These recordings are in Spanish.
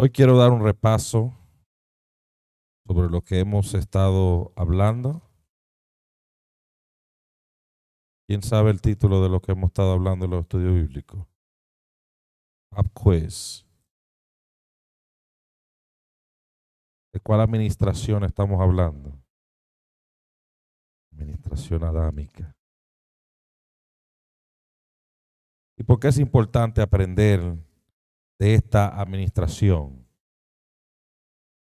Hoy quiero dar un repaso sobre lo que hemos estado hablando. ¿Quién sabe el título de lo que hemos estado hablando en los estudios bíblicos? Pop ¿De cuál administración estamos hablando? Administración adámica. ¿Y por qué es importante aprender de esta administración.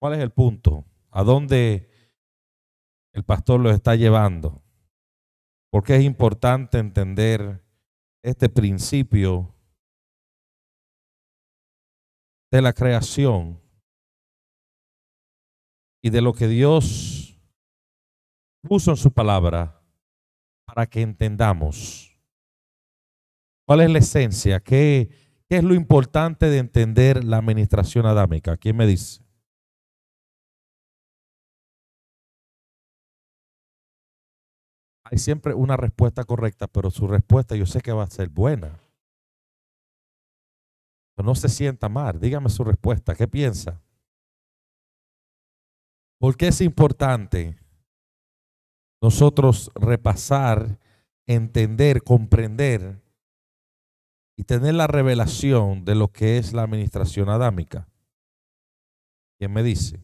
¿Cuál es el punto? ¿A dónde el pastor lo está llevando? Porque es importante entender este principio de la creación y de lo que Dios puso en su palabra para que entendamos cuál es la esencia, que ¿Qué es lo importante de entender la administración adámica? ¿Quién me dice? Hay siempre una respuesta correcta, pero su respuesta yo sé que va a ser buena. No se sienta mal, dígame su respuesta, ¿qué piensa? ¿Por qué es importante nosotros repasar, entender, comprender y tener la revelación de lo que es la administración adámica. ¿Quién me dice?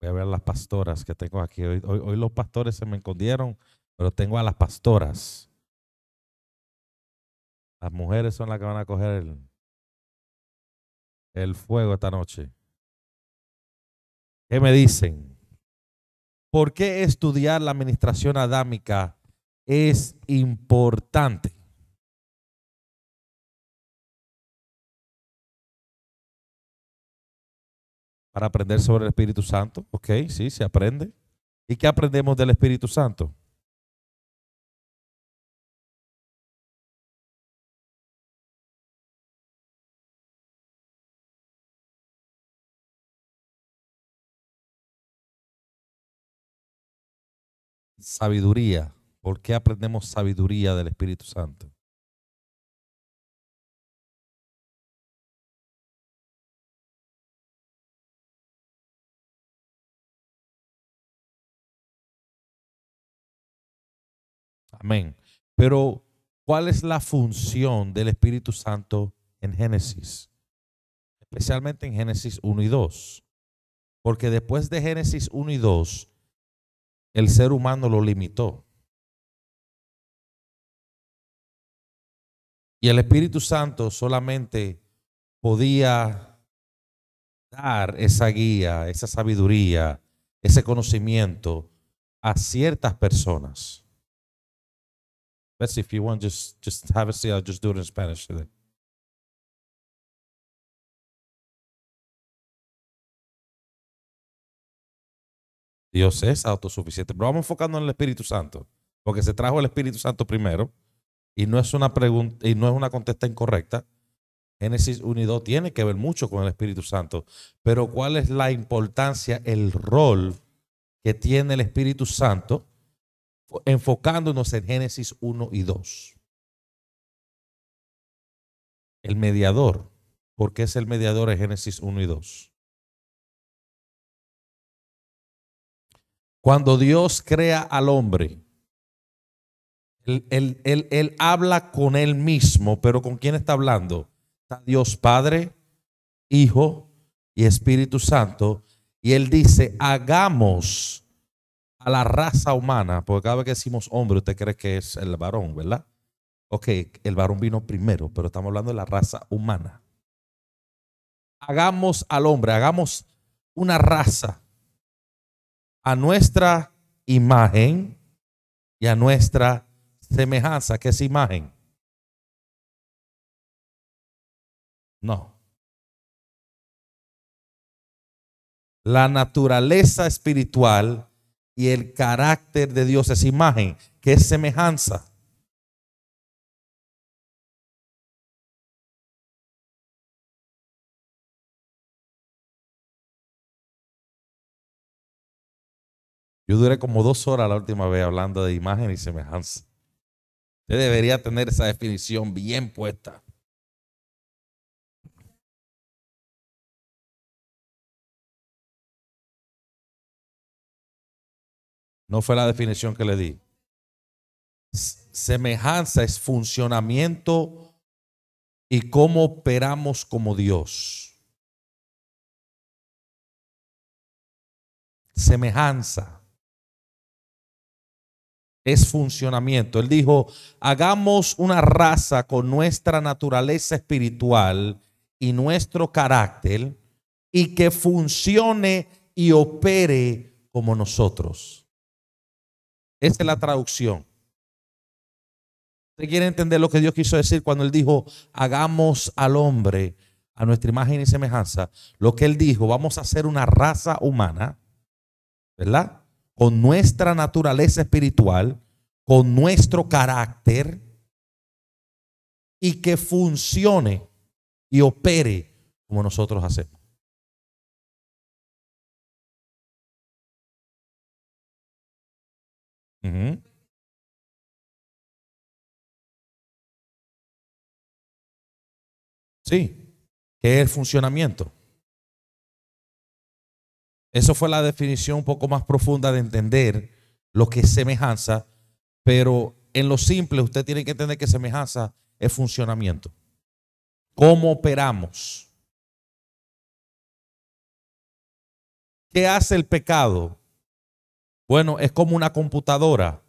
Voy a ver a las pastoras que tengo aquí. Hoy, los pastores se me escondieron, pero tengo a las pastoras. Las mujeres son las que van a coger el, el fuego esta noche. ¿Qué me dicen? ¿Por qué estudiar la administración adámica es importante? Para aprender sobre el Espíritu Santo, ok, sí, se aprende. ¿Y qué aprendemos del Espíritu Santo? sabiduría. ¿Por qué aprendemos sabiduría del Espíritu Santo? Amén. Pero, ¿cuál es la función del Espíritu Santo en Génesis? Especialmente en Génesis 1 y 2. Porque después de Génesis 1 y 2, el ser humano lo limitó. Y el Espíritu Santo solamente podía dar esa guía, esa sabiduría, ese conocimiento a ciertas personas. just do it in Spanish Dios es autosuficiente. Pero vamos enfocando en el Espíritu Santo, porque se trajo el Espíritu Santo primero y no es una pregunta y no es una contesta incorrecta. Génesis 1 y 2 tiene que ver mucho con el Espíritu Santo, pero ¿cuál es la importancia, el rol que tiene el Espíritu Santo enfocándonos en Génesis 1 y 2? El mediador, porque es el mediador en Génesis 1 y 2? Cuando Dios crea al hombre, él, habla con él mismo, pero ¿con quién está hablando? Está Dios Padre, Hijo y Espíritu Santo. Y él dice, hagamos a la raza humana, porque cada vez que decimos hombre, usted cree que es el varón, ¿verdad? Ok, el varón vino primero, pero estamos hablando de la raza humana. Hagamos al hombre, hagamos una raza a nuestra imagen y a nuestra semejanza, que es imagen. No. La naturaleza espiritual y el carácter de Dios es imagen, que es semejanza. Yo duré como dos horas la última vez hablando de imagen y semejanza. Usted debería tener esa definición bien puesta. No fue la definición que le di. Semejanza es funcionamiento y cómo operamos como Dios. Semejanza es funcionamiento. Él dijo, hagamos una raza con nuestra naturaleza espiritual y nuestro carácter y que funcione y opere como nosotros. Esa es la traducción. ¿Usted quiere entender lo que Dios quiso decir cuando Él dijo, hagamos al hombre a nuestra imagen y semejanza? Lo que Él dijo, vamos a hacer una raza humana, ¿verdad? con nuestra naturaleza espiritual, con nuestro carácter y que funcione y opere como nosotros hacemos. Sí, que es el funcionamiento. Eso fue la definición un poco más profunda de entender lo que es semejanza, pero en lo simple usted tiene que entender que semejanza es funcionamiento. ¿Cómo operamos? ¿Qué hace el pecado? Bueno, es como una computadora.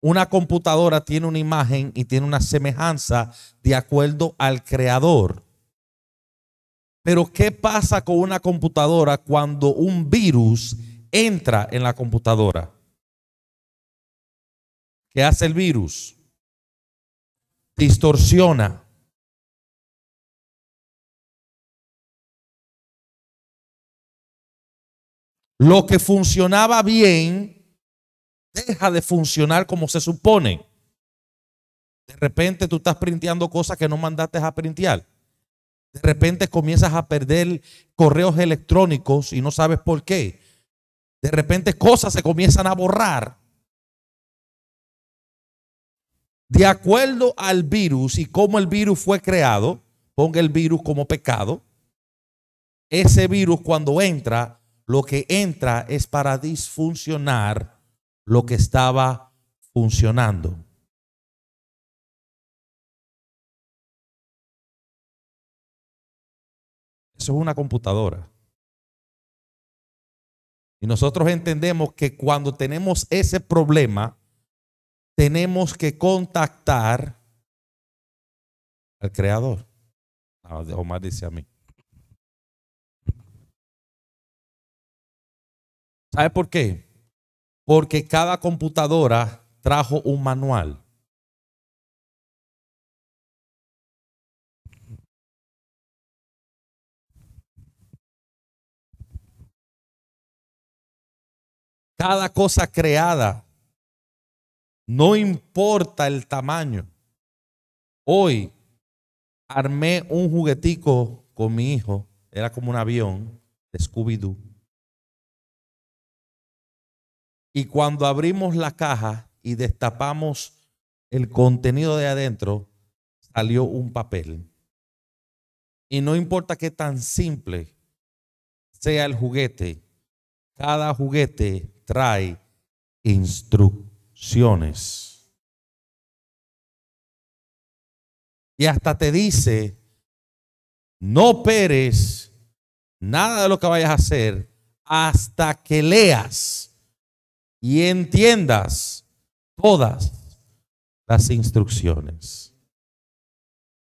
Una computadora tiene una imagen y tiene una semejanza de acuerdo al creador. Pero ¿qué pasa con una computadora cuando un virus entra en la computadora? ¿Qué hace el virus? Distorsiona. Lo que funcionaba bien deja de funcionar como se supone. De repente tú estás printeando cosas que no mandaste a printear. De repente comienzas a perder correos electrónicos y no sabes por qué. De repente cosas se comienzan a borrar. De acuerdo al virus y cómo el virus fue creado, ponga el virus como pecado, ese virus cuando entra, lo que entra es para disfuncionar lo que estaba funcionando. Eso es una computadora. Y nosotros entendemos que cuando tenemos ese problema, tenemos que contactar al Creador. Ah, Omar dice a mí. ¿Sabe por qué? Porque cada computadora trajo un manual. cada cosa creada, no importa el tamaño. Hoy armé un juguetico con mi hijo, era como un avión de Scooby-Doo. Y cuando abrimos la caja y destapamos el contenido de adentro, salió un papel. Y no importa qué tan simple sea el juguete, cada juguete trae instrucciones. Y hasta te dice, no peres nada de lo que vayas a hacer hasta que leas y entiendas todas las instrucciones.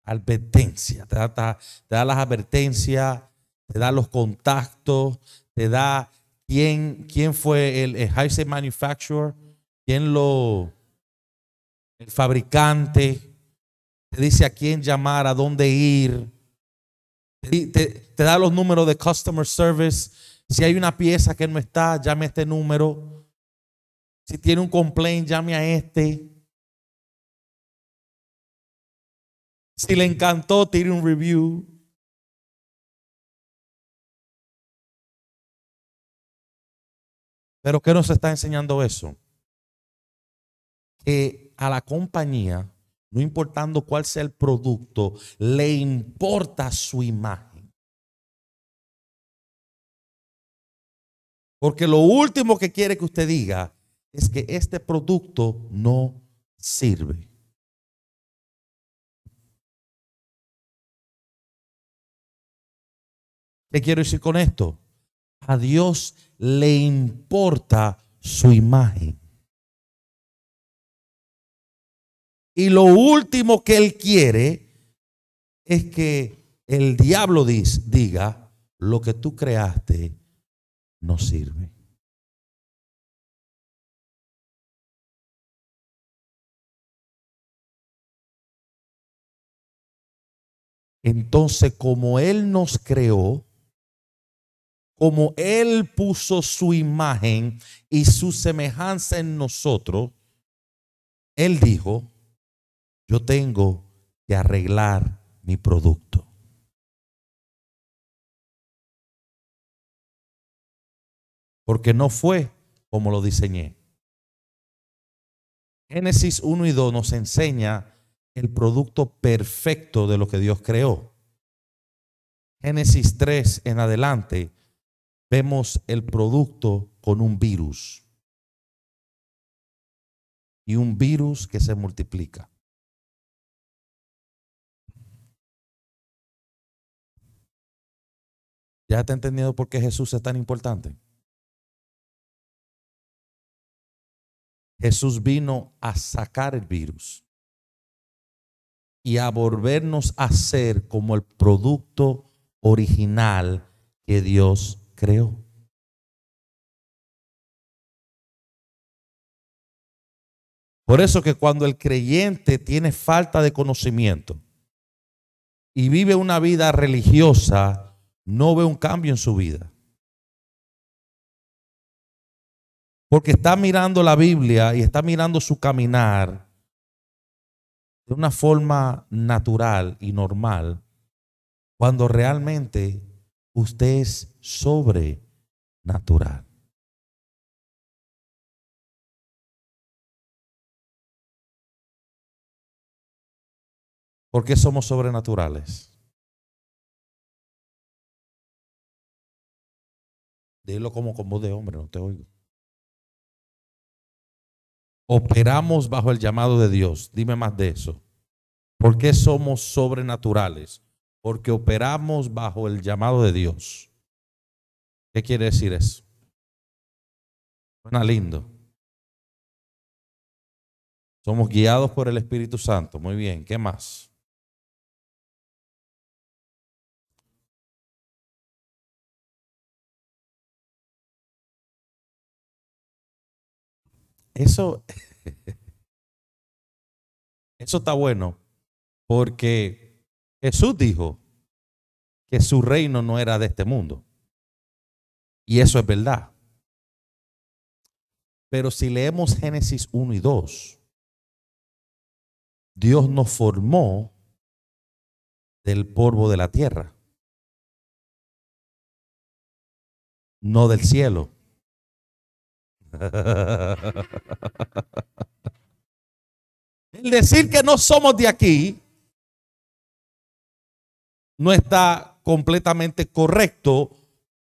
Advertencia, te da, te da las advertencias, te da los contactos, te da quién, fue el, high Manufacturer, quién lo, el fabricante, te dice a quién llamar, a dónde ir, te, te da los números de customer service. Si hay una pieza que no está, llame a este número. Si tiene un complaint, llame a este. Si le encantó, tire un review. Pero ¿qué nos está enseñando eso? Que a la compañía, no importando cuál sea el producto, le importa su imagen. Porque lo último que quiere que usted diga es que este producto no sirve. ¿Qué quiero decir con esto? a Dios le importa su imagen. Y lo último que él quiere es que el diablo diga, lo que tú creaste no sirve. Entonces, como Él nos creó, como Él puso su imagen y su semejanza en nosotros, Él dijo, yo tengo que arreglar mi producto. Porque no fue como lo diseñé. Génesis 1 y 2 nos enseña el producto perfecto de lo que Dios creó. Génesis 3 en adelante vemos el producto con un virus. Y un virus que se multiplica. ¿Ya está entendido por qué Jesús es tan importante? Jesús vino a sacar el virus y a volvernos a ser como el producto original que Dios creo Por eso que cuando el creyente tiene falta de conocimiento y vive una vida religiosa, no ve un cambio en su vida. Porque está mirando la Biblia y está mirando su caminar de una forma natural y normal, cuando realmente usted es sobrenatural. ¿Por qué somos sobrenaturales? Dilo como con voz de hombre, no te oigo. Operamos bajo el llamado de Dios. Dime más de eso. ¿Por qué somos sobrenaturales? porque operamos bajo el llamado de Dios. ¿Qué quiere decir eso? Suena lindo. Somos guiados por el Espíritu Santo. Muy bien, ¿qué más? Eso, eso está bueno porque Jesús dijo que su reino no era de este mundo. Y eso es verdad. Pero si leemos Génesis 1 y 2, Dios nos formó del polvo de la tierra, no del cielo. El decir que no somos de aquí no está completamente correcto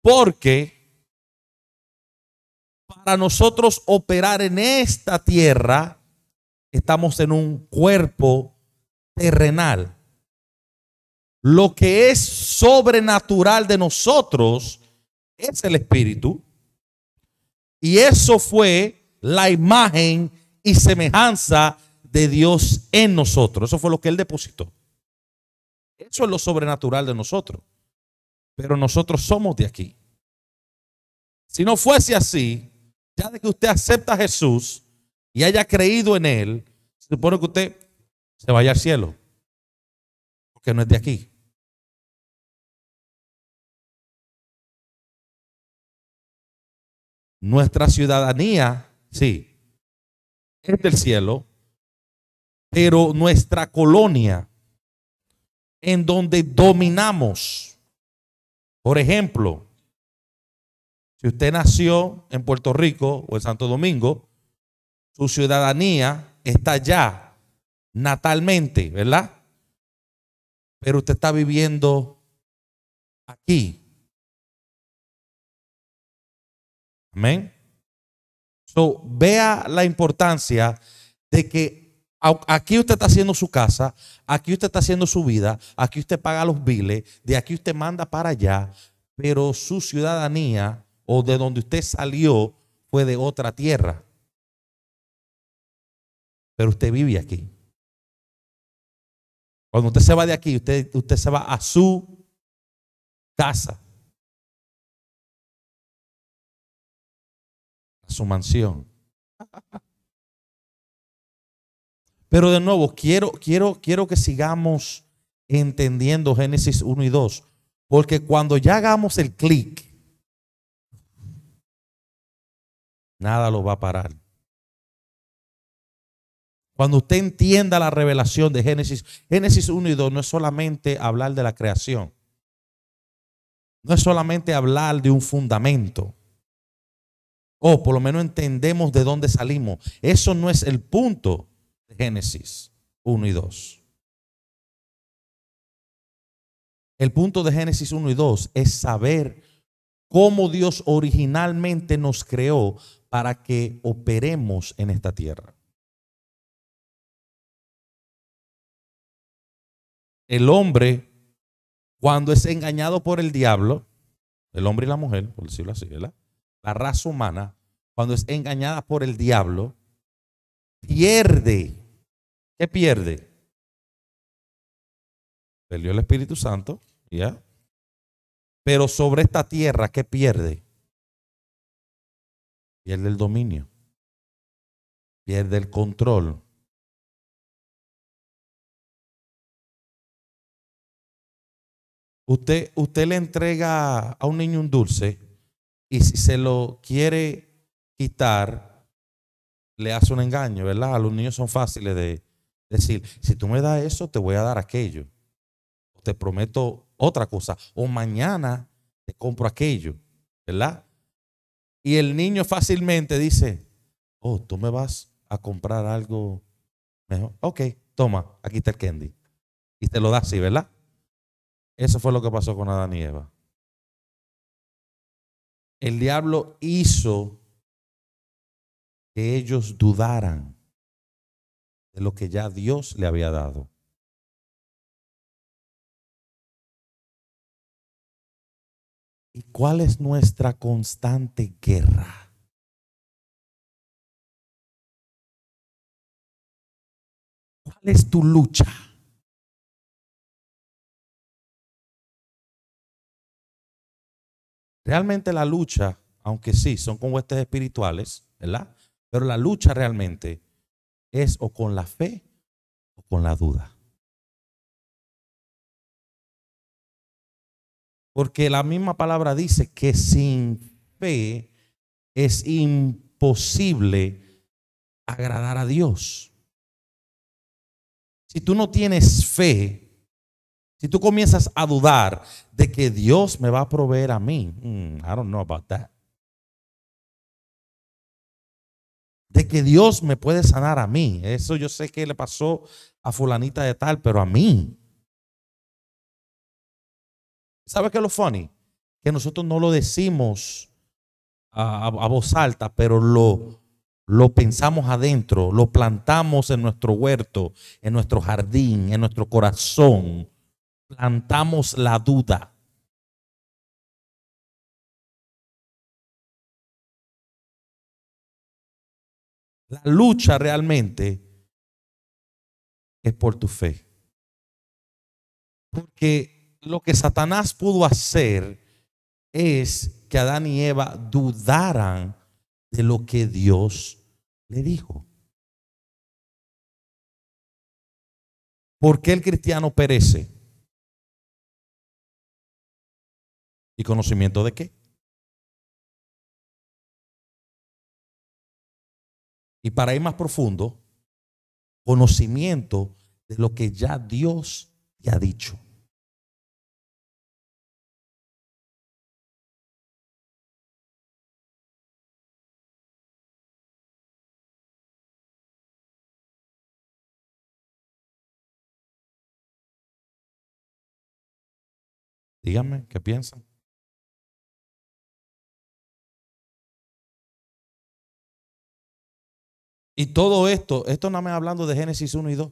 porque para nosotros operar en esta tierra estamos en un cuerpo terrenal. Lo que es sobrenatural de nosotros es el espíritu. Y eso fue la imagen y semejanza de Dios en nosotros. Eso fue lo que Él depositó. Eso es lo sobrenatural de nosotros. Pero nosotros somos de aquí. Si no fuese así, ya de que usted acepta a Jesús y haya creído en Él, se supone que usted se vaya al cielo. Porque no es de aquí. Nuestra ciudadanía, sí, es del cielo, pero nuestra colonia en donde dominamos. Por ejemplo, si usted nació en Puerto Rico o en Santo Domingo, su ciudadanía está ya natalmente, ¿verdad? Pero usted está viviendo aquí. Amén. So, vea la importancia de que Aquí usted está haciendo su casa, aquí usted está haciendo su vida, aquí usted paga los biles, de aquí usted manda para allá, pero su ciudadanía o de donde usted salió fue de otra tierra. Pero usted vive aquí. Cuando usted se va de aquí, usted, usted se va a su casa, a su mansión. Pero de nuevo, quiero, quiero, quiero que sigamos entendiendo Génesis 1 y 2. Porque cuando ya hagamos el clic, nada lo va a parar. Cuando usted entienda la revelación de Génesis, Génesis 1 y 2 no es solamente hablar de la creación. No es solamente hablar de un fundamento. O por lo menos entendemos de dónde salimos. Eso no es el punto. Génesis 1 y 2. El punto de Génesis 1 y 2 es saber cómo Dios originalmente nos creó para que operemos en esta tierra. El hombre, cuando es engañado por el diablo, el hombre y la mujer, por decirlo así, La raza humana, cuando es engañada por el diablo, pierde ¿Qué pierde? Perdió el Espíritu Santo, ¿ya? Pero sobre esta tierra, ¿qué pierde? Pierde el dominio, pierde el control. Usted, usted le entrega a un niño un dulce y si se lo quiere quitar, le hace un engaño, ¿verdad? A Los niños son fáciles de, decir, si tú me das eso, te voy a dar aquello. O te prometo otra cosa. O mañana te compro aquello. ¿Verdad? Y el niño fácilmente dice, oh, tú me vas a comprar algo mejor. Ok, toma, aquí está el candy. Y te lo das así, ¿verdad? Eso fue lo que pasó con Adán y Eva. El diablo hizo que ellos dudaran lo que ya Dios le había dado. ¿Y cuál es nuestra constante guerra? ¿Cuál es tu lucha? Realmente la lucha, aunque sí, son con huestes espirituales, ¿verdad? Pero la lucha realmente es o con la fe o con la duda. Porque la misma palabra dice que sin fe es imposible agradar a Dios. Si tú no tienes fe, si tú comienzas a dudar de que Dios me va a proveer a mí, mm, I don't know about that. de que Dios me puede sanar a mí. Eso yo sé que le pasó a fulanita de tal, pero a mí. ¿Sabes qué es lo funny? Que nosotros no lo decimos a, a, voz alta, pero lo, lo pensamos adentro, lo plantamos en nuestro huerto, en nuestro jardín, en nuestro corazón. Plantamos la duda. La lucha realmente es por tu fe. Porque lo que Satanás pudo hacer es que Adán y Eva dudaran de lo que Dios le dijo. ¿Por qué el cristiano perece? ¿Y conocimiento de qué? Y para ir más profundo, conocimiento de lo que ya Dios te ha dicho. Díganme, ¿qué piensan? Y todo esto, esto nada más hablando de Génesis 1 y 2.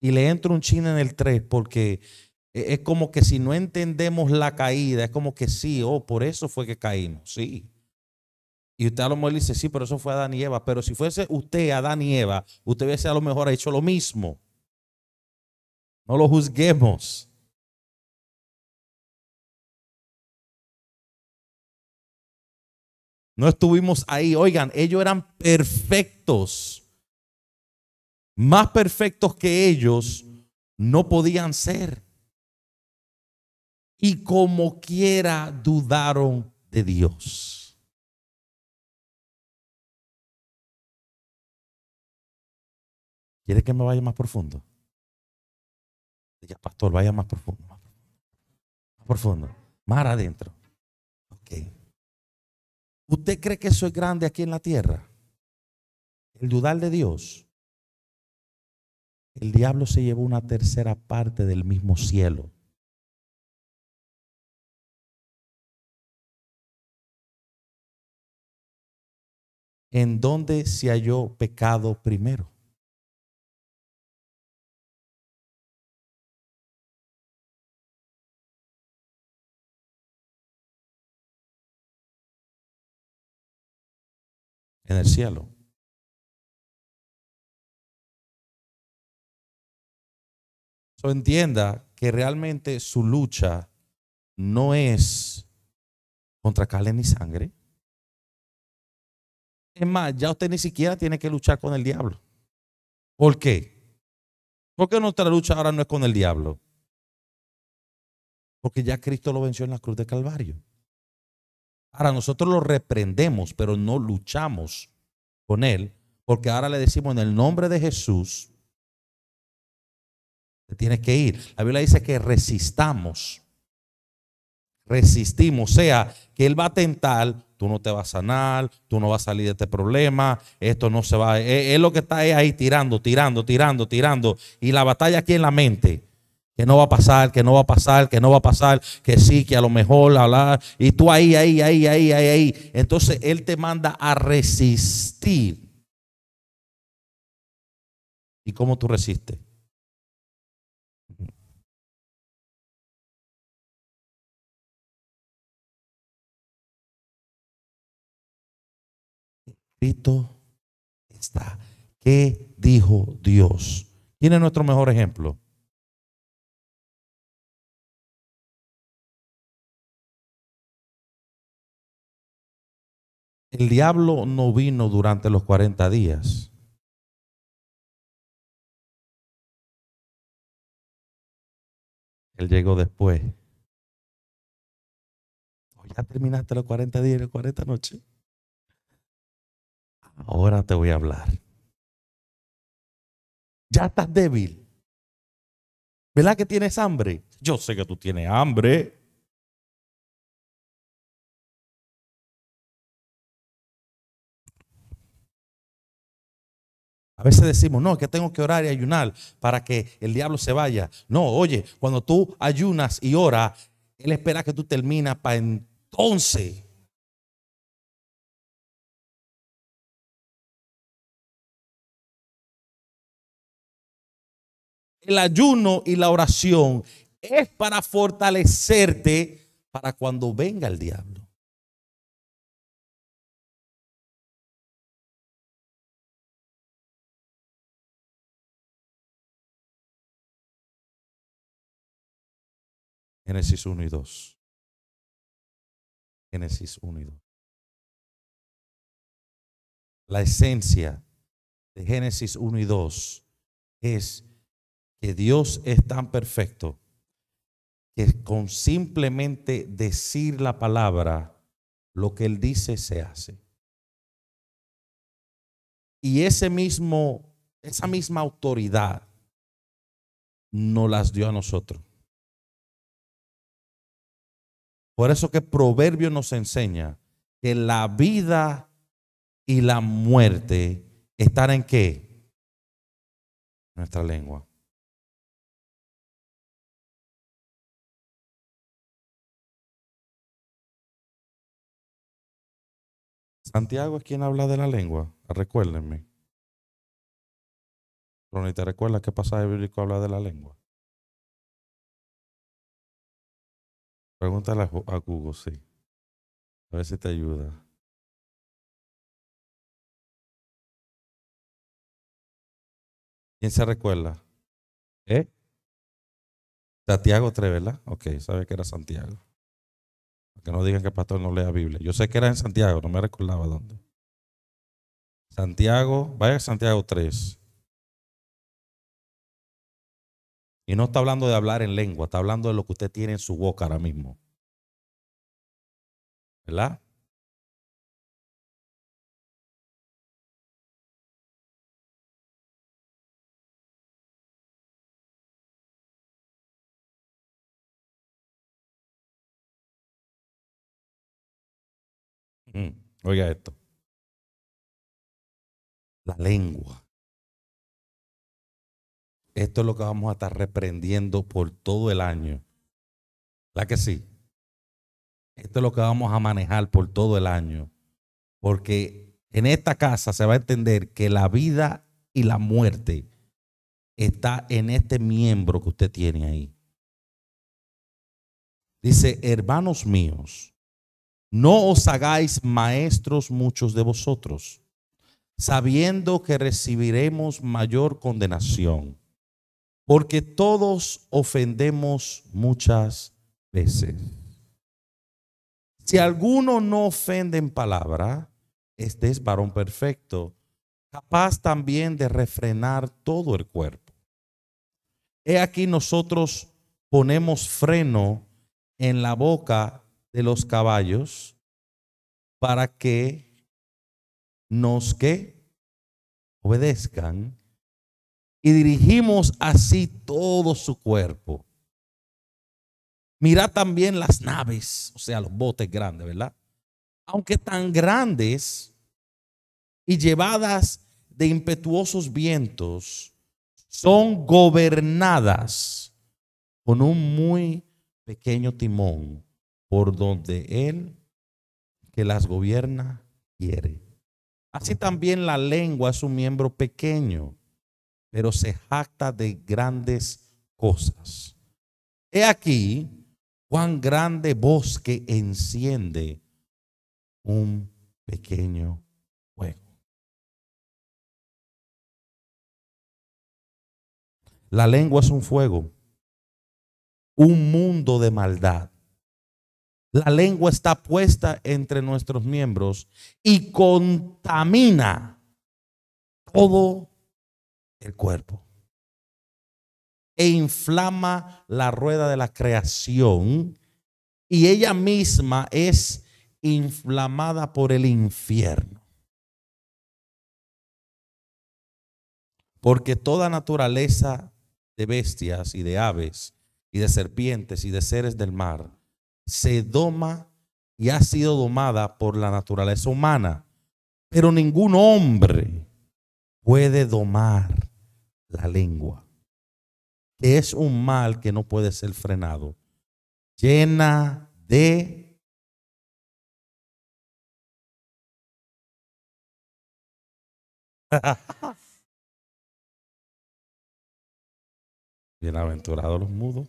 Y le entra un chino en el 3 porque e, es como que si no entendemos la caída, es como que sí, oh, por eso fue que caímos, sí. Y usted a lo mejor dice, sí, pero eso fue Adán y Eva. Pero si fuese usted Adán y Eva, usted hubiese a lo mejor hecho lo mismo. No lo juzguemos. No estuvimos ahí. Oigan, ellos eran perfectos. Más perfectos que ellos no podían ser. Y como quiera dudaron de Dios. ¿Quieres que me vaya más profundo? Ya, pastor, vaya más profundo. Más profundo. Más adentro. Ok. ¿Usted cree que eso es grande aquí en la tierra? El dudal de Dios. El diablo se llevó una tercera parte del mismo cielo. ¿En dónde se halló pecado primero? en el cielo. entienda que realmente su lucha no es contra carne ni sangre. Es más, ya usted ni siquiera tiene que luchar con el diablo. ¿Por qué? Porque nuestra lucha ahora no es con el diablo. Porque ya Cristo lo venció en la cruz de Calvario. Ahora nosotros lo reprendemos, pero no luchamos con él, porque ahora le decimos en el nombre de Jesús, te tienes que ir. La Biblia dice que resistamos. Resistimos, o sea, que él va a tentar, tú no te vas a sanar, tú no vas a salir de este problema, esto no se va, es e, es lo que está ahí tirando, tirando, tirando, tirando, y la batalla aquí en la mente que no va a pasar, que no va a pasar, que no va a pasar, que sí, que a lo mejor, hablar. Y tú ahí, ahí, ahí, ahí, ahí, ahí. Entonces Él te manda a resistir. ¿Y cómo tú resistes? Cristo está. ¿Qué dijo Dios? ¿Quién es nuestro mejor ejemplo? el diablo no vino durante los 40 días. Él llegó después. Ya terminaste los 40 días y las 40 noches. Ahora te voy a hablar. Ya estás débil. ¿Verdad que tienes hambre? Yo sé que tú tienes hambre. A veces decimos, no, que tengo que orar y ayunar para que el diablo se vaya. No, oye, cuando tú ayunas y oras, Él espera que tú terminas para entonces. El ayuno y la oración es para fortalecerte para cuando venga el diablo. Génesis 1 y 2. Génesis 1 y 2. La esencia de Génesis 1 y 2 es que Dios es tan perfecto que con simplemente decir la palabra, lo que Él dice se hace. Y ese mismo, esa misma autoridad No las dio a nosotros. Por eso que Proverbio nos enseña que la vida y la muerte están en qué? Nuestra lengua. Santiago es quien habla de la lengua, recuérdenme. ¿Te ¿recuerdas qué pasaje bíblico habla de la lengua? Pregúntale a Google, sí. A ver si te ayuda. ¿Quién se recuerda? ¿Eh? Santiago 3, ¿verdad? Ok, sabe que era Santiago. que no digan que el pastor no lea Biblia. Yo sé que era en Santiago, no me recordaba dónde. Santiago, vaya a Santiago 3. Y no está hablando de hablar en lengua, está hablando de lo que usted tiene en su boca ahora mismo. ¿Verdad? Mm, oiga esto. La lengua. Esto es lo que vamos a estar reprendiendo por todo el año. ¿La que sí? Esto es lo que vamos a manejar por todo el año. Porque en esta casa se va a entender que la vida y la muerte está en este miembro que usted tiene ahí. Dice, hermanos míos, no os hagáis maestros muchos de vosotros, sabiendo que recibiremos mayor condenación porque todos ofendemos muchas veces. Si alguno no ofende en palabra, este es varón perfecto, capaz también de refrenar todo el cuerpo. He aquí nosotros ponemos freno en la boca de los caballos para que nos que obedezcan y dirigimos así todo su cuerpo. Mira también las naves, o sea, los botes grandes, ¿verdad? Aunque tan grandes y llevadas de impetuosos vientos, son gobernadas con un muy pequeño timón por donde Él que las gobierna quiere. Así también la lengua es un miembro pequeño pero se jacta de grandes cosas. He aquí cuán grande bosque enciende un pequeño fuego. La lengua es un fuego, un mundo de maldad. La lengua está puesta entre nuestros miembros y contamina todo el cuerpo. E inflama la rueda de la creación y ella misma es inflamada por el infierno. Porque toda naturaleza de bestias y de aves y de serpientes y de seres del mar se doma y ha sido domada por la naturaleza humana. Pero ningún hombre puede domar la lengua, es un mal que no puede ser frenado, llena de Bienaventurados los mudos.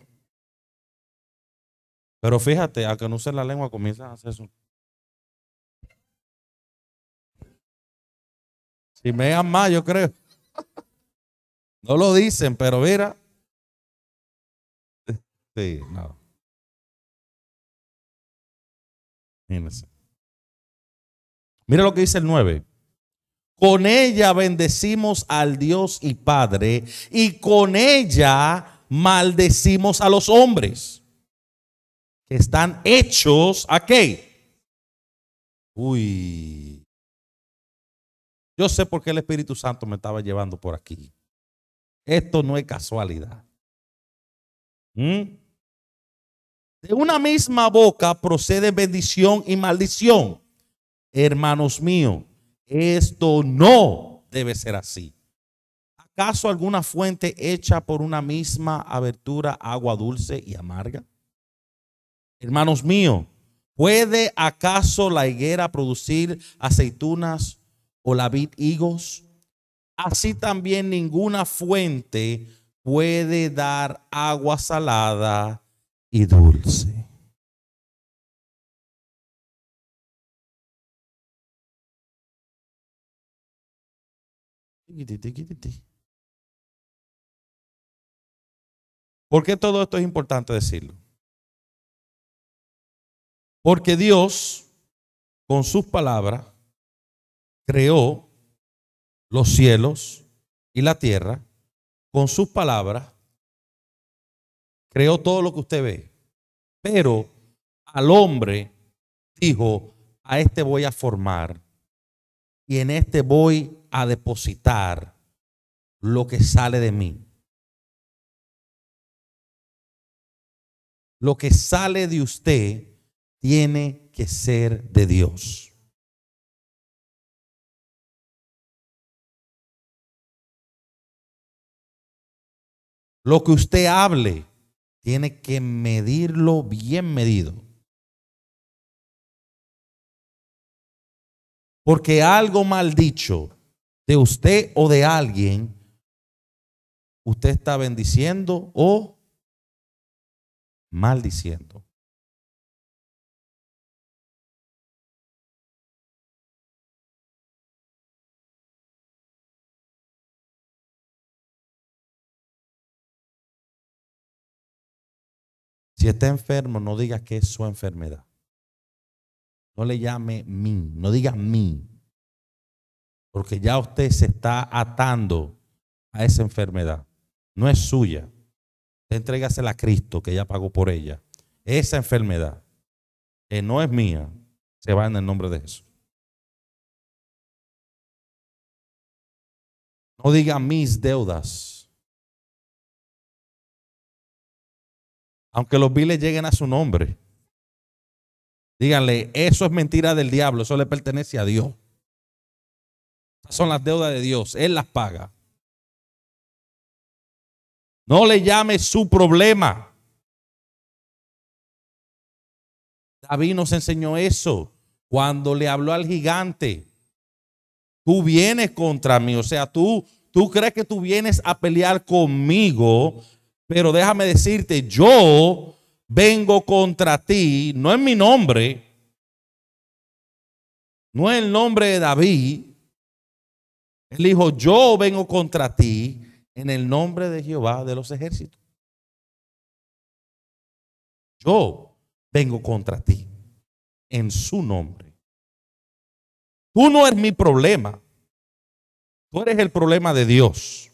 Pero fíjate, a que no usen la lengua comienzan a hacer eso. Si me amas, más, yo creo. No lo dicen, pero mira. Sí, nada. Mira lo que dice el 9. Con ella bendecimos al Dios y Padre, y con ella maldecimos a los hombres que están hechos a qué. Uy. Yo sé por qué el Espíritu Santo me estaba llevando por aquí. Esto no es casualidad. ¿Mm? De una misma boca procede bendición y maldición. Hermanos míos, esto no debe ser así. ¿Acaso alguna fuente hecha por una misma abertura agua dulce y amarga? Hermanos míos, ¿puede acaso la higuera producir aceitunas o la vid higos? así también ninguna fuente puede dar agua salada y dulce. ¿Por qué todo esto es importante decirlo? Porque Dios, con sus palabras, creó los cielos y la tierra, con sus palabras, creó todo lo que usted ve. Pero al hombre dijo, a este voy a formar y en este voy a depositar lo que sale de mí. Lo que sale de usted tiene que ser de Dios. Lo que usted hable tiene que medirlo bien medido. Porque algo mal dicho de usted o de alguien, usted está bendiciendo o maldiciendo. Si está enfermo, no diga que es su enfermedad. No le llame mí, no diga mí. Porque ya usted se está atando a esa enfermedad. No es suya. Entrégasela a Cristo, que ya pagó por ella. Esa enfermedad, que no es mía, se va en el nombre de Jesús. No diga mis deudas. aunque los viles lleguen a su nombre. Díganle, eso es mentira del diablo, eso le pertenece a Dios. Son las deudas de Dios, Él las paga. No le llame su problema. David nos enseñó eso cuando le habló al gigante. Tú vienes contra mí, o sea, tú, tú crees que tú vienes a pelear conmigo, pero déjame decirte, yo vengo contra ti, no en mi nombre, no en el nombre de David. Él dijo, yo vengo contra ti en el nombre de Jehová de los ejércitos. Yo vengo contra ti en su nombre. Tú no eres mi problema. Tú eres el problema de Dios.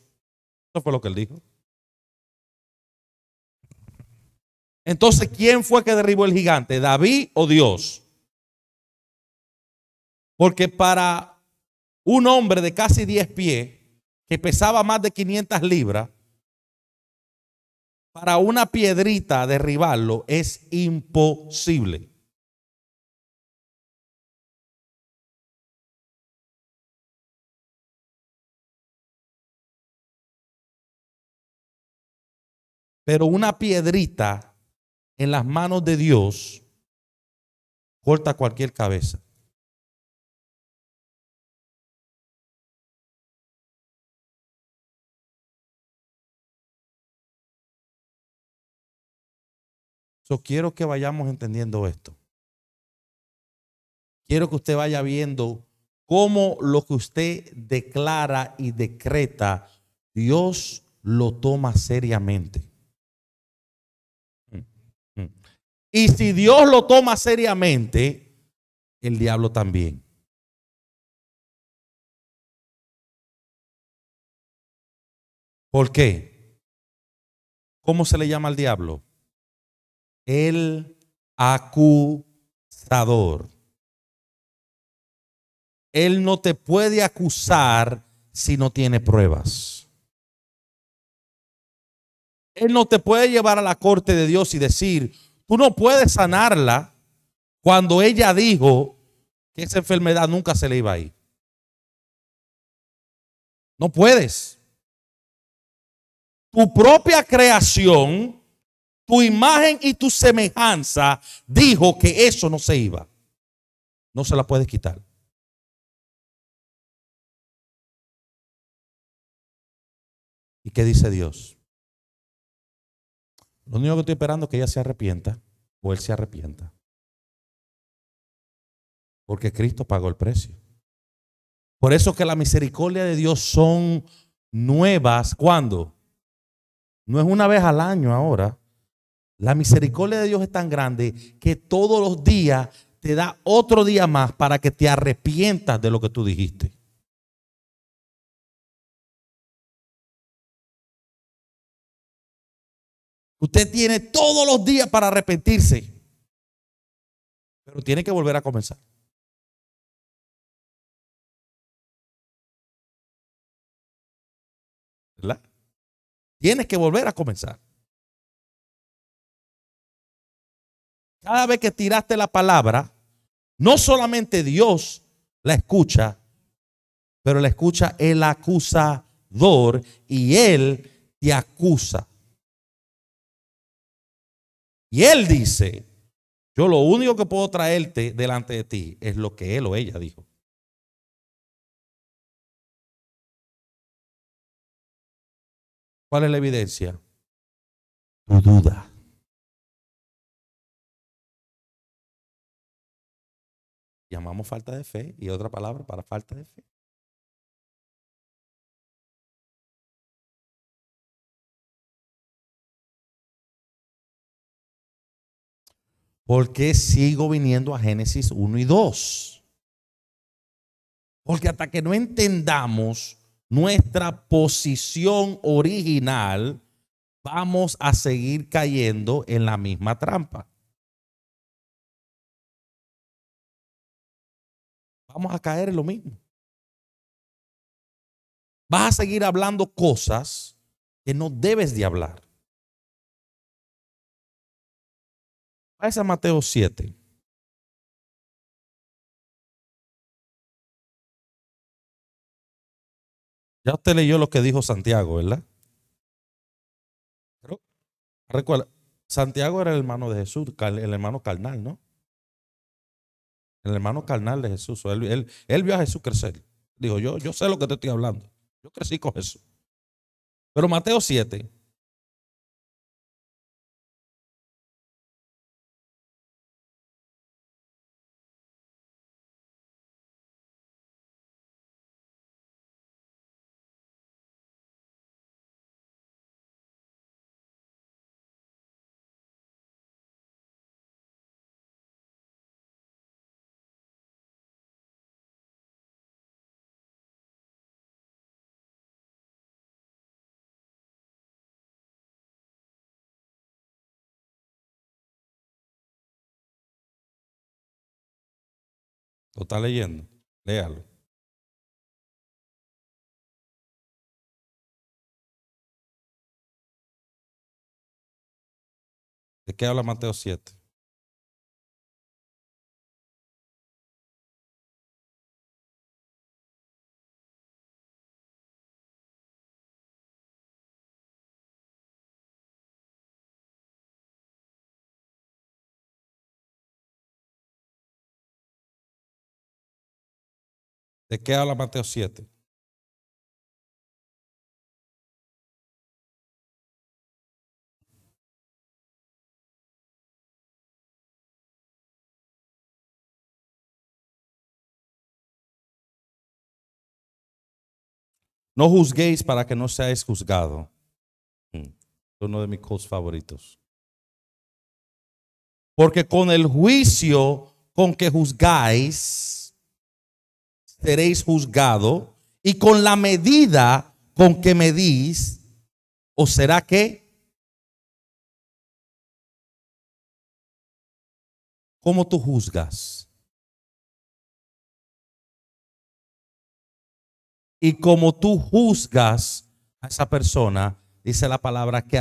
Eso fue lo que él dijo. Entonces, ¿quién fue que derribó el gigante? ¿David o Dios? Porque para un hombre de casi 10 pies, que pesaba más de 500 libras, para una piedrita derribarlo es imposible. Pero una piedrita en las manos de Dios corta cualquier cabeza. Yo quiero que vayamos entendiendo esto. Quiero que usted vaya viendo cómo lo que usted declara y decreta, Dios lo toma seriamente. Y si Dios lo toma seriamente, el diablo también. ¿Por qué? ¿Cómo se le llama al diablo? El acusador. Él no te puede acusar si no tiene pruebas. Él no te puede llevar a la corte de Dios y decir, Tú no puedes sanarla cuando ella dijo que esa enfermedad nunca se le iba a ir. No puedes. Tu propia creación, tu imagen y tu semejanza dijo que eso no se iba. No se la puedes quitar. ¿Y qué dice Dios? Lo único que estoy esperando es que ella se arrepienta o él se arrepienta. Porque Cristo pagó el precio. Por eso que la misericordia de Dios son nuevas. cuando No es una vez al año ahora. La misericordia de Dios es tan grande que todos los días te da otro día más para que te arrepientas de lo que tú dijiste. Usted tiene todos los días para arrepentirse, pero tiene que volver a comenzar. ¿Verdad? Tienes que volver a comenzar. Cada vez que tiraste la palabra, no solamente Dios la escucha, pero la escucha el acusador y él te acusa. Y él dice, yo lo único que puedo traerte delante de ti es lo que él o ella dijo. ¿Cuál es la evidencia? Tu duda. Llamamos falta de fe y otra palabra para falta de fe. porque sigo viniendo a Génesis 1 y 2? Porque hasta que no entendamos nuestra posición original, vamos a seguir cayendo en la misma trampa. Vamos a caer en lo mismo. Vas a seguir hablando cosas que no debes de hablar. Esa a Mateo 7. Ya usted leyó lo que dijo Santiago, ¿verdad? recuerda, Santiago era el hermano de Jesús, el hermano carnal, ¿no? El hermano carnal de Jesús. Él, vio a Jesús crecer. Dijo, yo, yo sé lo que te estoy hablando. Yo crecí con Jesús. Pero Mateo 7, ¿Lo está leyendo? Léalo. ¿De qué habla Mateo 7? ¿De qué habla Mateo 7? No juzguéis para que no seáis juzgado. Mm, uno de mis quotes favoritos. Porque con el juicio con que juzgáis, seréis juzgado y con la medida con que medís, O será que? Como tú juzgas? Y como tú juzgas a esa persona, dice la palabra, que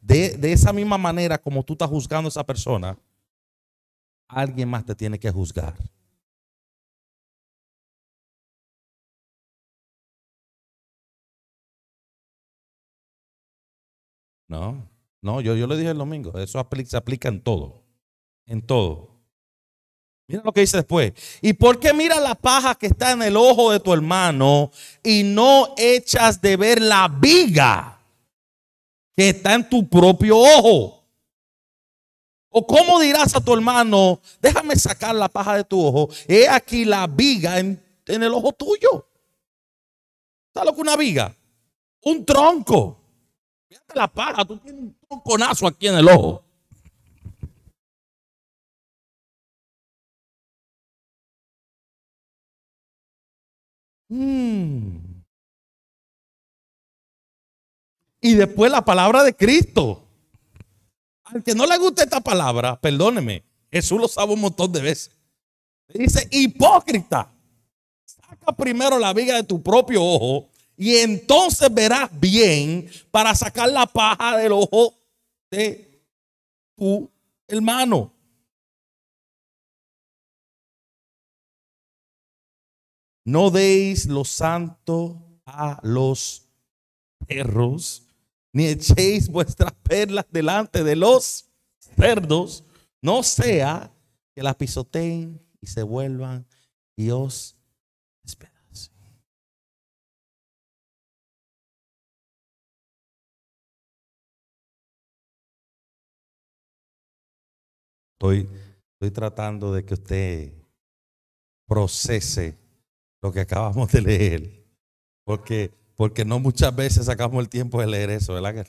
de, de esa misma manera como tú estás juzgando a esa persona, alguien más te tiene que juzgar. No, no, yo, yo le dije el domingo, eso se aplica en todo, en todo. Mira lo que dice después. ¿Y por qué mira la paja que está en el ojo de tu hermano y no echas de ver la viga que está en tu propio ojo? ¿O cómo dirás a tu hermano, déjame sacar la paja de tu ojo? He aquí la viga en, el ojo tuyo. ¿Está loco una viga? Un tronco. Fíjate la paja, tú tienes un tronconazo aquí en el ojo. Mm. Y después la palabra de Cristo. Al que no le guste esta palabra, perdóneme, Jesús lo sabe un montón de veces. dice, hipócrita, saca primero la viga de tu propio ojo y entonces verás bien para sacar la paja del ojo de tu hermano. No deis lo santo a los perros, ni echéis vuestras perlas delante de los cerdos, no sea que las pisoteen y se vuelvan Dios. Estoy, estoy tratando de que usted procese lo que acabamos de leer. Porque, porque no muchas veces sacamos el tiempo de leer eso, ¿verdad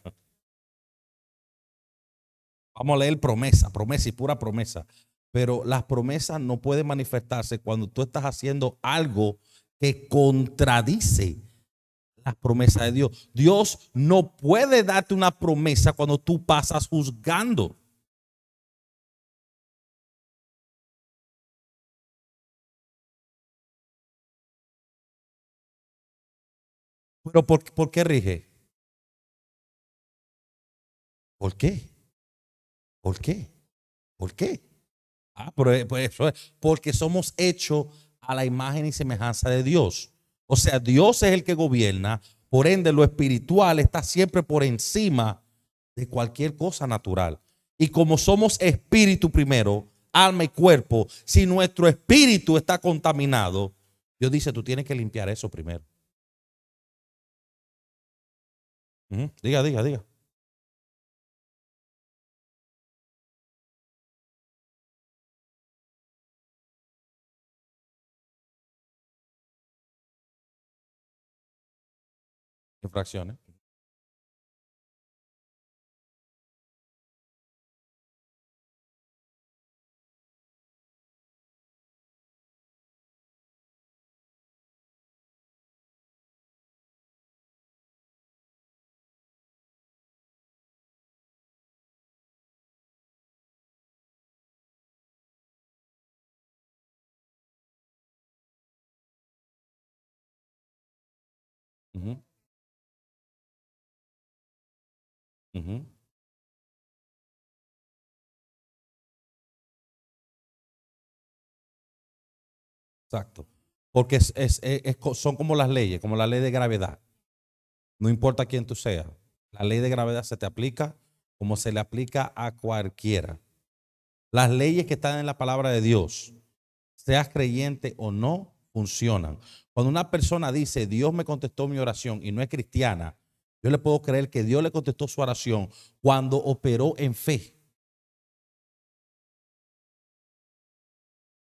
Vamos a leer promesa, promesa y pura promesa. Pero las promesas no pueden manifestarse cuando tú estás haciendo algo que contradice las promesas de Dios. Dios no puede darte una promesa cuando tú pasas juzgando. Pero por, qué rige? ¿Por qué? ¿Por qué? ¿Por qué? Ah, eh, pues, eso es porque somos hechos a la imagen y semejanza de Dios. O sea, Dios es el que gobierna, por ende lo espiritual está siempre por encima de cualquier cosa natural. Y como somos espíritu primero, alma y cuerpo, si nuestro espíritu está contaminado, Dios dice, tú tienes que limpiar eso primero. Diga, diga, diga. Infracciones. Exacto. Porque son como las leyes, como la ley de gravedad. No importa quién tú seas, la ley de gravedad se te aplica como se le aplica a cualquiera. Las leyes que están en la palabra de Dios, seas creyente o no, funcionan. Cuando una persona dice, Dios me contestó mi oración y no es cristiana, yo le puedo creer que Dios le contestó su oración cuando operó en fe.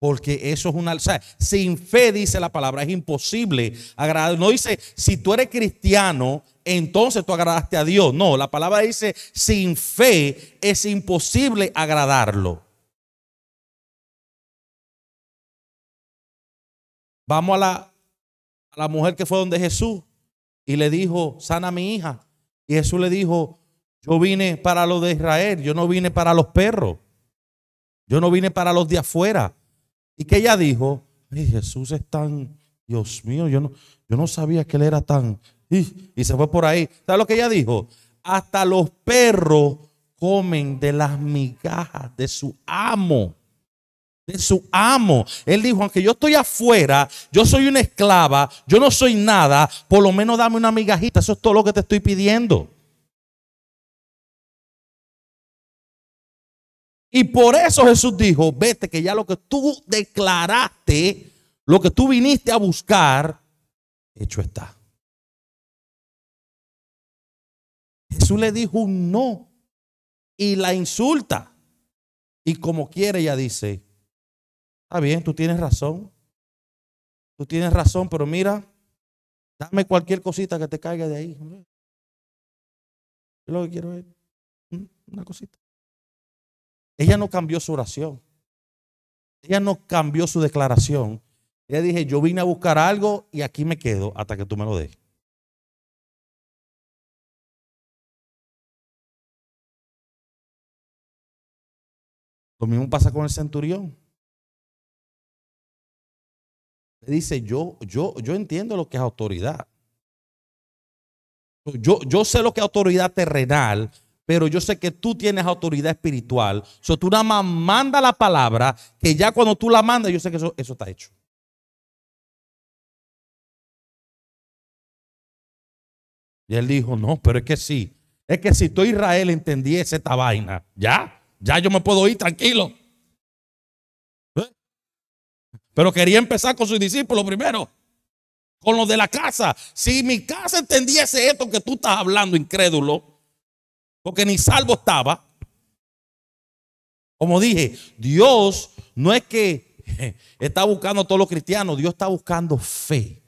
Porque eso es una... O sea, sin fe, dice la palabra, es imposible agradar. No dice, si tú eres cristiano, entonces tú agradaste a Dios. No, la palabra dice, sin fe es imposible agradarlo. Vamos a la, a la mujer que fue donde Jesús y le dijo, sana mi hija. Y Jesús le dijo, yo vine para los de Israel, yo no vine para los perros, yo no vine para los de afuera. Y que ella dijo, Jesús es tan, Dios mío, yo no, yo no sabía que él era tan... Y, y se fue por ahí. ¿Sabes lo que ella dijo? Hasta los perros comen de las migajas de su amo de su amo. Él dijo, aunque yo estoy afuera, yo soy una esclava, yo no soy nada, por lo menos dame una migajita, eso es todo lo que te estoy pidiendo. Y por eso Jesús dijo, vete que ya lo que tú declaraste, lo que tú viniste a buscar, hecho está. Jesús le dijo un no y la insulta. Y como quiere, ella dice, Está bien, tú tienes razón. Tú tienes razón, pero mira, dame cualquier cosita que te caiga de ahí. Es lo que quiero ver. una cosita. Ella no cambió su oración. Ella no cambió su declaración. Ella dije, yo vine a buscar algo y aquí me quedo hasta que tú me lo des. Lo mismo pasa con el centurión dice, yo, yo, yo entiendo lo que es autoridad. Yo, yo sé lo que es autoridad terrenal, pero yo sé que tú tienes autoridad espiritual. So, tú nada más manda la palabra, que ya cuando tú la mandas, yo sé que eso, está hecho. Y él dijo, no, pero es que sí. Es que si todo Israel entendiese esta vaina, ya, ya yo me puedo ir tranquilo. Pero quería empezar con sus discípulos primero, con los de la casa. Si mi casa entendiese esto que tú estás hablando, incrédulo, porque ni salvo estaba. Como dije, Dios no es que está buscando a todos los cristianos, Dios está buscando fe.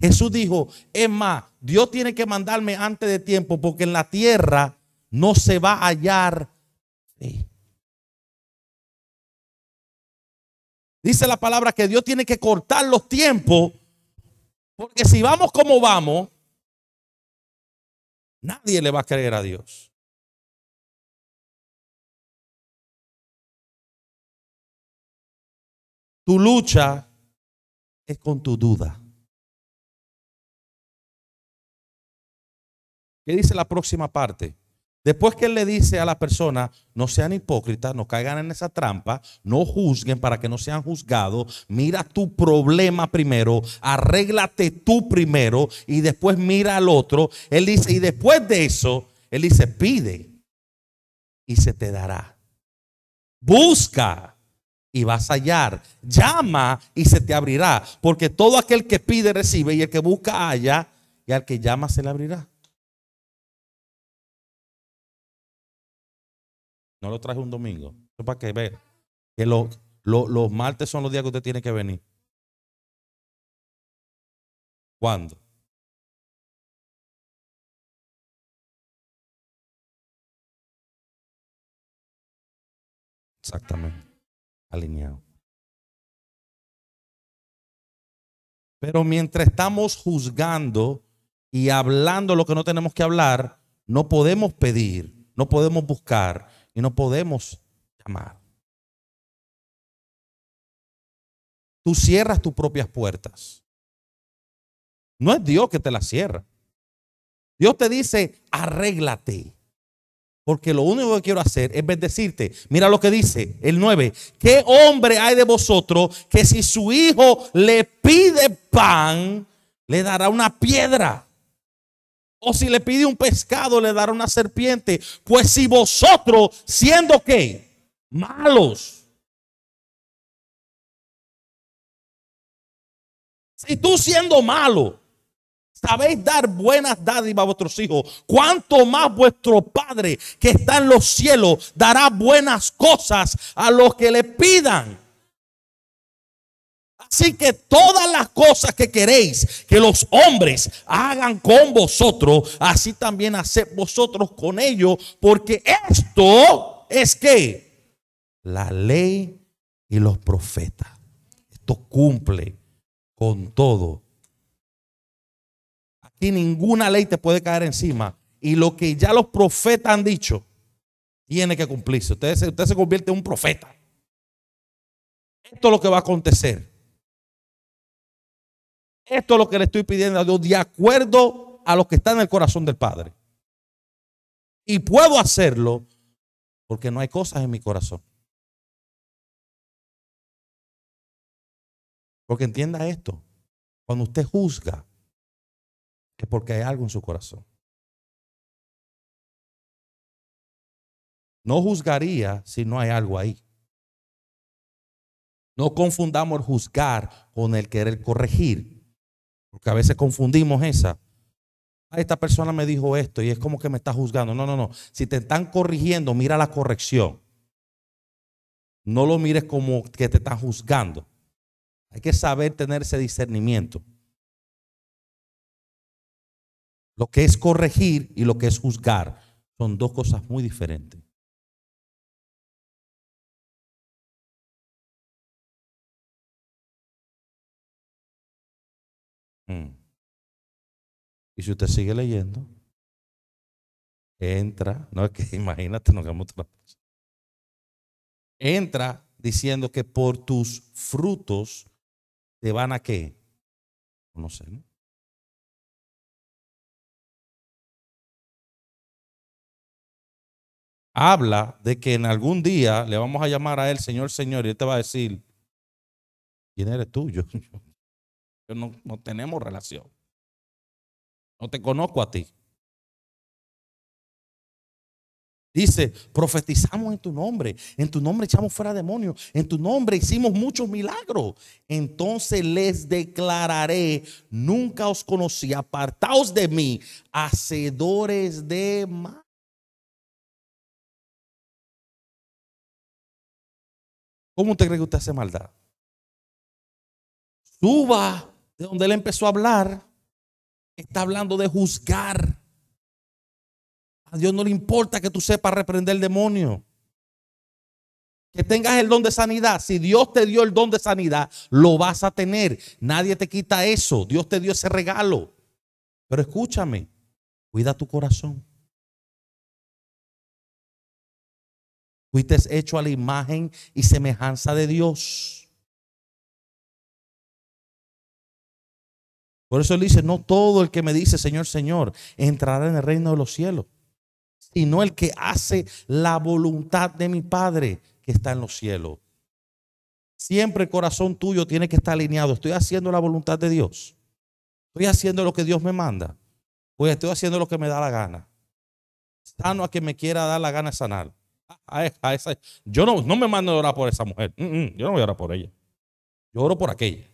Jesús dijo, es más, Dios tiene que mandarme antes de tiempo porque en la tierra no se va a hallar fe. Dice la palabra que Dios tiene que cortar los tiempos, porque si vamos como vamos, nadie le va a creer a Dios. Tu lucha es con tu duda. ¿Qué dice la próxima parte? Después que él le dice a la persona, no sean hipócritas, no caigan en esa trampa, no juzguen para que no sean juzgados, mira tu problema primero, arréglate tú primero y después mira al otro. Él dice, y después de eso, él dice, pide y se te dará. Busca y vas a hallar. Llama y se te abrirá, porque todo aquel que pide recibe y el que busca halla y al que llama se le abrirá. No lo traje un domingo. Eso para que ver? que los martes son los días que usted tiene que venir. ¿Cuándo? Exactamente. Alineado. Pero mientras estamos juzgando y hablando lo que no tenemos que hablar, no podemos pedir, no podemos buscar, y no podemos llamar. Tú cierras tus propias puertas. No es Dios que te las cierra. Dios te dice, arréglate. Porque lo único que quiero hacer es bendecirte. Mira lo que dice el 9. ¿Qué hombre hay de vosotros que si su hijo le pide pan, le dará una piedra? O si le pide un pescado, le dará una serpiente. Pues si vosotros, siendo que malos, si tú siendo malo, sabéis dar buenas dádivas a vuestros hijos, cuanto más vuestro Padre que está en los cielos dará buenas cosas a los que le pidan. Así que todas las cosas que queréis que los hombres hagan con vosotros, así también haced vosotros con ellos, porque esto es que la ley y los profetas. Esto cumple con todo. Aquí ninguna ley te puede caer encima. Y lo que ya los profetas han dicho, tiene que cumplirse. Usted, usted se convierte en un profeta. Esto es lo que va a acontecer. Esto es lo que le estoy pidiendo a Dios de acuerdo a lo que está en el corazón del Padre. Y puedo hacerlo porque no hay cosas en mi corazón. Porque entienda esto, cuando usted juzga, es porque hay algo en su corazón. No juzgaría si no hay algo ahí. No confundamos el juzgar con el querer corregir. Porque a veces confundimos esa. esta persona me dijo esto y es como que me está juzgando. No, no, no. Si te están corrigiendo, mira la corrección. No lo mires como que te están juzgando. Hay que saber tener ese discernimiento. Lo que es corregir y lo que es juzgar son dos cosas muy diferentes. Mm. Y si usted sigue leyendo, entra, no es que imagínate, nos vamos otra Entra diciendo que por tus frutos te van a que No sé, Habla de que en algún día le vamos a llamar a él Señor, Señor, y él te va a decir, ¿quién eres tú? yo, no, no tenemos relación. No te conozco a ti. Dice, profetizamos en tu nombre, en tu nombre echamos fuera demonios, en tu nombre hicimos muchos milagros. Entonces les declararé, nunca os conocí, apartaos de mí, hacedores de mal. ¿Cómo te cree que usted hace maldad? Suba de donde él empezó a hablar, está hablando de juzgar. A Dios no le importa que tú sepas reprender el demonio. Que tengas el don de sanidad. Si Dios te dio el don de sanidad, lo vas a tener. Nadie te quita eso. Dios te dio ese regalo. Pero escúchame, cuida tu corazón. Fuiste hecho a la imagen y semejanza de Dios. Por eso él dice, no todo el que me dice, Señor, Señor, entrará en el reino de los cielos, sino el que hace la voluntad de mi Padre que está en los cielos. Siempre el corazón tuyo tiene que estar alineado. Estoy haciendo la voluntad de Dios. Estoy haciendo lo que Dios me manda. Pues estoy haciendo lo que me da la gana. Sano a que me quiera dar la gana de sanar. Yo no, me mando a orar por esa mujer. Mm, mm, yo no voy a orar por ella. Yo oro por aquella.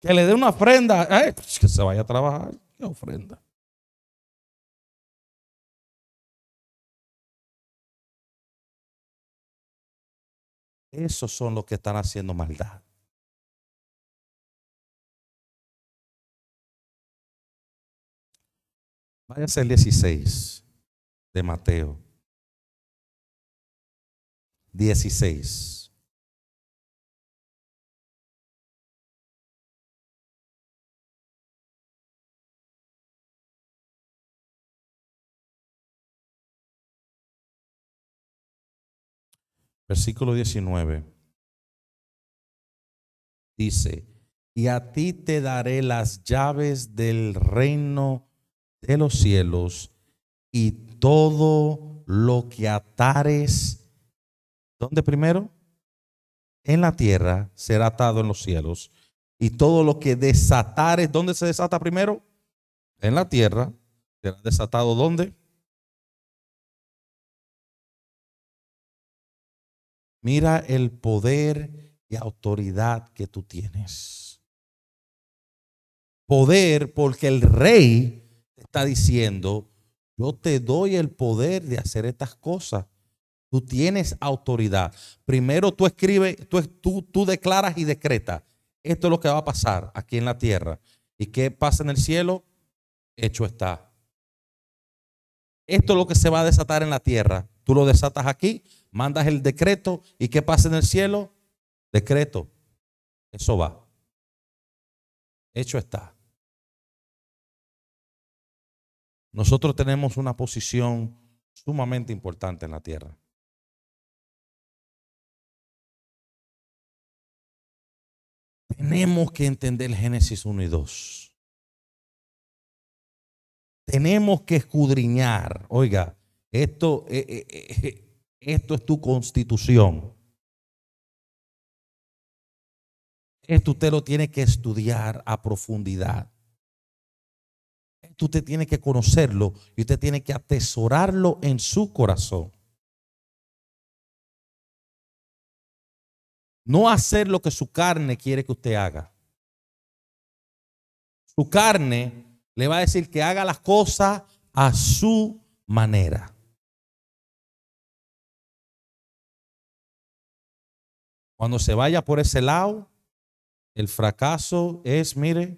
que le dé una ofrenda, eh, pues que se vaya a trabajar, qué ofrenda. Esos son los que están haciendo maldad. Váyase el 16 de Mateo. 16. versículo 19, dice, y a ti te daré las llaves del reino de los cielos y todo lo que atares, ¿dónde primero? En la tierra será atado en los cielos. Y todo lo que desatares, ¿dónde se desata primero? En la tierra. Será desatado ¿dónde? Mira el poder y autoridad que tú tienes. Poder porque el rey está diciendo, yo te doy el poder de hacer estas cosas. Tú tienes autoridad. Primero tú escribes, tú, tú declaras y decretas. Esto es lo que va a pasar aquí en la tierra. ¿Y qué pasa en el cielo? Hecho está. Esto es lo que se va a desatar en la tierra. Tú lo desatas aquí, mandas el decreto y que pasa en el cielo? Decreto. Eso va. Hecho está. Nosotros tenemos una posición sumamente importante en la tierra. Tenemos que entender Génesis 1 y 2. Tenemos que escudriñar. Oiga, esto, eh, eh, eh, esto es tu constitución. Esto usted lo tiene que estudiar a profundidad. Esto usted tiene que conocerlo y usted tiene que atesorarlo en su corazón. No hacer lo que su carne quiere que usted haga. Su carne le va a decir que haga las cosas a su manera. Cuando se vaya por ese lado, el fracaso es, mire,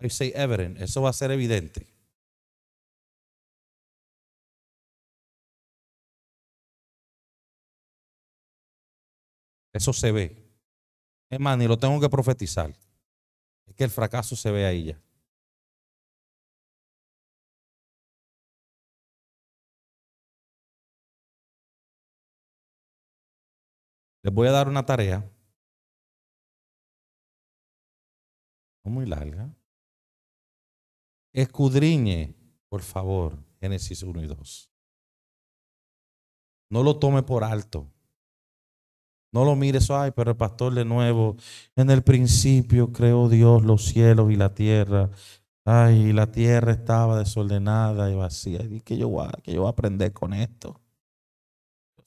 I say evident, eso va a ser evidente. Eso se ve. Es más, lo tengo que profetizar. Es que el fracaso se ve ahí ya. Les voy a dar una tarea. No muy larga. Escudriñe, por favor, Génesis 1 y 2. No lo tome por alto. No lo mires, ay, pero el pastor de nuevo, en el principio creó Dios los cielos y la tierra. Ay, la tierra estaba desordenada y vacía. ¿Y que yo, yo voy a aprender con esto?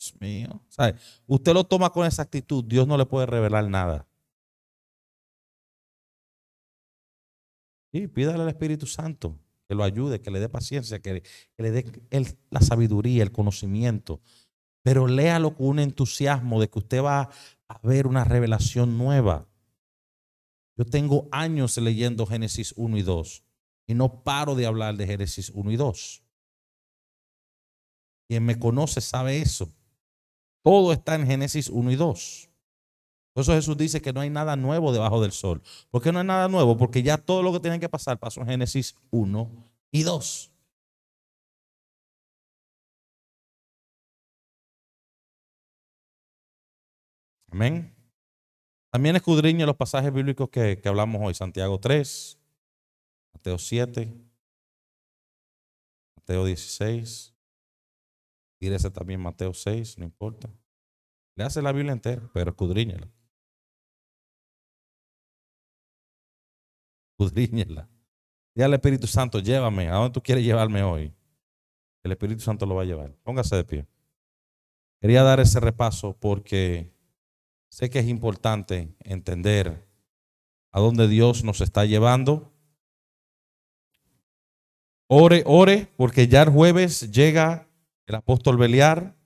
Dios mío. ¿Sabe? Usted lo toma con esa actitud, Dios no le puede revelar nada. Y pídale al Espíritu Santo que lo ayude, que le dé paciencia, que, le dé la sabiduría, el conocimiento. Pero léalo con un entusiasmo de que usted va a ver una revelación nueva. Yo tengo años leyendo Génesis 1 y 2 y no paro de hablar de Génesis 1 y 2. Quien me conoce sabe eso. Todo está en Génesis 1 y 2. Por eso Jesús dice que no hay nada nuevo debajo del sol. ¿Por qué no hay nada nuevo? Porque ya todo lo que tiene que pasar pasó en Génesis 1 y 2. Amén. También escudriñe los pasajes bíblicos que, que hablamos hoy. Santiago 3, Mateo 7, Mateo 16. Tírese también Mateo 6, no importa. Le hace la Biblia entera, pero escudriñela. Escudriñela. Ya al Espíritu Santo, llévame. ¿A dónde tú quieres llevarme hoy? El Espíritu Santo lo va a llevar. Póngase de pie. Quería dar ese repaso porque sé que es importante entender a dónde Dios nos está llevando. Ore, ore, porque ya el jueves llega el apóstol Beliar,